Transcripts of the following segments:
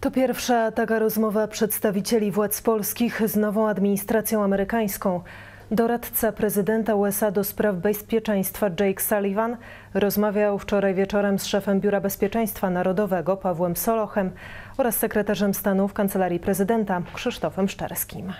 To pierwsza taka rozmowa przedstawicieli władz polskich z nową administracją amerykańską. Doradca prezydenta USA do spraw bezpieczeństwa Jake Sullivan rozmawiał wczoraj wieczorem z szefem Biura Bezpieczeństwa Narodowego Pawłem Solochem oraz sekretarzem stanu w kancelarii prezydenta Krzysztofem Szczerskim.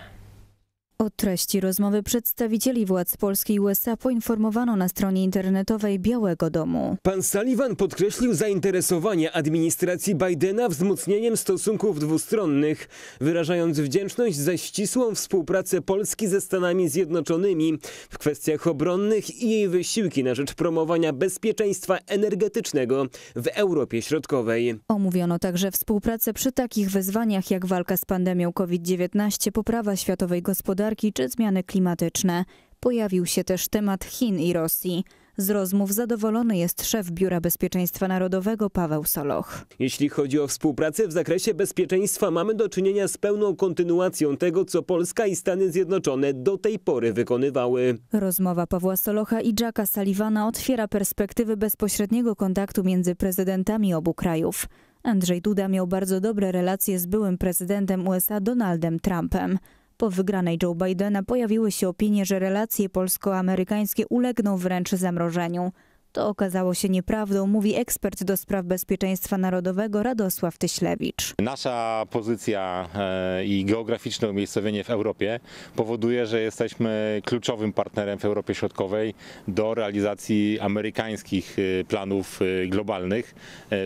O treści rozmowy przedstawicieli władz Polski i USA poinformowano na stronie internetowej Białego Domu. Pan Sullivan podkreślił zainteresowanie administracji Bidena wzmocnieniem stosunków dwustronnych, wyrażając wdzięczność za ścisłą współpracę Polski ze Stanami Zjednoczonymi w kwestiach obronnych i jej wysiłki na rzecz promowania bezpieczeństwa energetycznego w Europie Środkowej. Omówiono także współpracę przy takich wyzwaniach jak walka z pandemią COVID-19, poprawa światowej gospodarki, gospodarki czy zmiany klimatyczne. Pojawił się też temat Chin i Rosji. Z rozmów zadowolony jest szef Biura Bezpieczeństwa Narodowego Paweł Soloch. Jeśli chodzi o współpracę w zakresie bezpieczeństwa, mamy do czynienia z pełną kontynuacją tego, co Polska i Stany Zjednoczone do tej pory wykonywały. Rozmowa Pawła Solocha i Jacka Sullivana otwiera perspektywy bezpośredniego kontaktu między prezydentami obu krajów. Andrzej Duda miał bardzo dobre relacje z byłym prezydentem USA Donaldem Trumpem. Po wygranej Joe Bidena pojawiły się opinie, że relacje polsko-amerykańskie ulegną wręcz zamrożeniu. To okazało się nieprawdą, mówi ekspert do spraw bezpieczeństwa narodowego Radosław Tyślewicz. Nasza pozycja e, i geograficzne umiejscowienie w Europie powoduje, że jesteśmy kluczowym partnerem w Europie Środkowej do realizacji amerykańskich e, planów e, globalnych,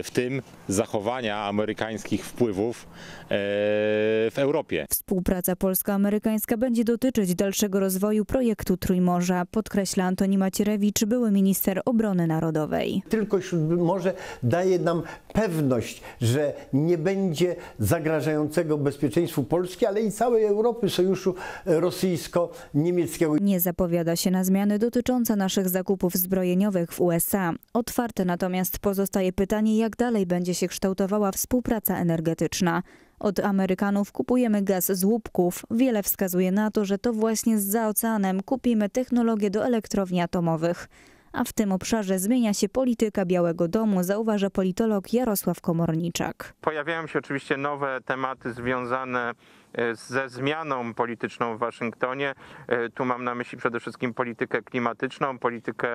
w tym zachowania amerykańskich wpływów w Europie. Współpraca polsko-amerykańska będzie dotyczyć dalszego rozwoju projektu Trójmorza, podkreśla Antoni Macierewicz, były minister obrony obrony narodowej. Tylko Śródmorze daje nam pewność, że nie będzie zagrażającego bezpieczeństwu Polski, ale i całej Europy sojuszu rosyjsko-niemieckiego. Nie zapowiada się na zmiany dotyczące naszych zakupów zbrojeniowych w USA. Otwarte natomiast pozostaje pytanie, jak dalej będzie się kształtowała współpraca energetyczna. Od Amerykanów kupujemy gaz z łupków. Wiele wskazuje na to, że to właśnie z za oceanem kupimy technologię do elektrowni atomowych a w tym obszarze zmienia się polityka Białego Domu, zauważa politolog Jarosław Komorniczak. Pojawiają się oczywiście nowe tematy związane e, ze zmianą polityczną w Waszyngtonie. E, tu mam na myśli przede wszystkim politykę klimatyczną, politykę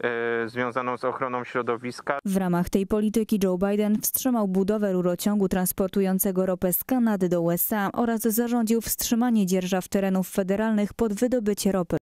e, związaną z ochroną środowiska. W ramach tej polityki Joe Biden wstrzymał budowę rurociągu transportującego ropę z Kanady do USA oraz zarządził wstrzymanie dzierżaw terenów federalnych pod wydobycie ropy.